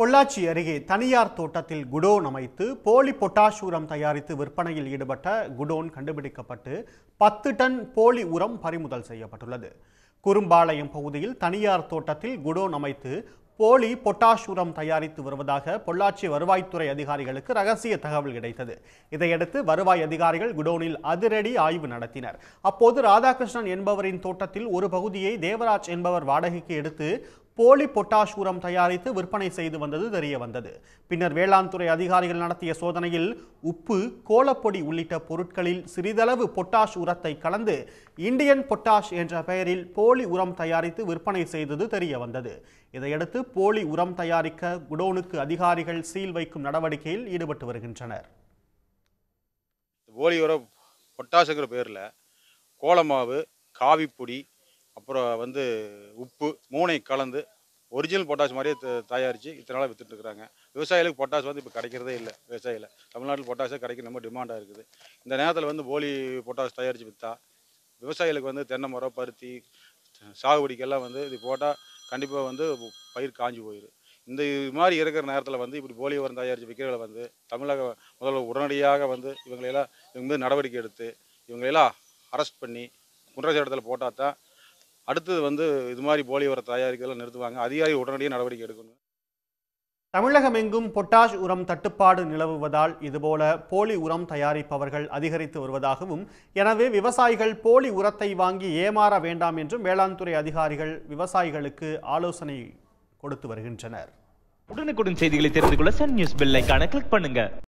பொள்ளாச்சி அருகே தனியார் தோட்டத்தில் குடோன் அமைத்து போலி பொட்டாஷ் உரம் தயாரித்து விற்பனையில் ஈடுபட்ட குடோன் கண்டுபிடிக்கப்பட்டு பத்து டன் போலி உரம் பறிமுதல் செய்யப்பட்டுள்ளது குறும்பாளையம் பகுதியில் தனியார் தோட்டத்தில் குடோன் அமைத்து போலி பொட்டாஷ் உரம் தயாரித்து வருவதாக பொள்ளாச்சி வருவாய்த்துறை அதிகாரிகளுக்கு ரகசிய தகவல் கிடைத்தது இதையடுத்து வருவாய் அதிகாரிகள் குடோனில் அதிரடி ஆய்வு நடத்தினர் அப்போது ராதாகிருஷ்ணன் என்பவரின் தோட்டத்தில் ஒரு பகுதியை தேவராஜ் என்பவர் வாடகைக்கு எடுத்து போலி பொட்டாஷ் உரம் தயாரித்து விற்பனை செய்து வந்தது தெரிய வந்தது பின்னர் வேளாண் துறை அதிகாரிகள் நடத்திய சோதனையில் உப்பு கோலப்பொடி உள்ளிட்ட பொருட்களில் சிறிதளவு பொட்டாஷ் உரத்தை கலந்து இந்தியன் பொட்டாஷ் என்ற பெயரில் போலி உரம் தயாரித்து விற்பனை செய்தது தெரிய வந்தது இதையடுத்து போலி உரம் தயாரிக்க குடோனுக்கு அதிகாரிகள் சீல் வைக்கும் நடவடிக்கையில் ஈடுபட்டு வருகின்றனர் போலி உரம் பொட்டாஷுங்கிற பேரில் கோலமாவு காவிப்பொடி அப்புறம் வந்து உப்பு மூனை கலந்து ஒரிஜினல் பொட்டாஷ் மாதிரியே தயாரித்து இத்தனை நாளாக விற்றுட்டுருக்குறாங்க விவசாயிகளுக்கு பொட்டாஷ் வந்து இப்போ கிடைக்கிறதே இல்லை விவசாயியில் தமிழ்நாட்டில் பொட்டாஷே கிடைக்க ரொம்ப டிமாண்டாக இருக்குது இந்த நேரத்தில் வந்து போலி பொட்டாஷ் தயாரித்து விற்றா விவசாயிகளுக்கு வந்து தென்னை மரம் பருத்தி சாகுபடிக்கெல்லாம் வந்து இது போட்டால் கண்டிப்பாக வந்து பயிர் காஞ்சி போயிடும் இந்த இது மாதிரி இருக்கிற நேரத்தில் வந்து இப்படி போலி உரம் தயாரித்து விற்கிறவங்களை வந்து தமிழக முதல்வர் உடனடியாக வந்து இவங்களையெல்லாம் இவங்க நடவடிக்கை எடுத்து இவங்களையெல்லாம் அரெஸ்ட் பண்ணி குற்றச்சாட்டத்தில் போட்டால் தான் அடுத்தது வந்து இது மாதிரி போலி உரம் தயாரிக்கலாம் நிறுத்துவாங்க அதிகாரி உடனடியாக நடவடிக்கை எடுக்கணும் தமிழகம் எங்கும் பொட்டாஷ் உரம் தட்டுப்பாடு நிலவுவதால் இதுபோல போலி உரம் தயாரிப்பவர்கள் அதிகரித்து வருவதாகவும் எனவே விவசாயிகள் போலி உரத்தை வாங்கி ஏமாற வேண்டாம் என்றும் வேளாண் துறை அதிகாரிகள் விவசாயிகளுக்கு ஆலோசனை கொடுத்து வருகின்றனர் உடனுக்குடன் செய்திகளை தெரிந்து கொள்ள சன் நியூஸ் பெல் கிளிக் பண்ணுங்க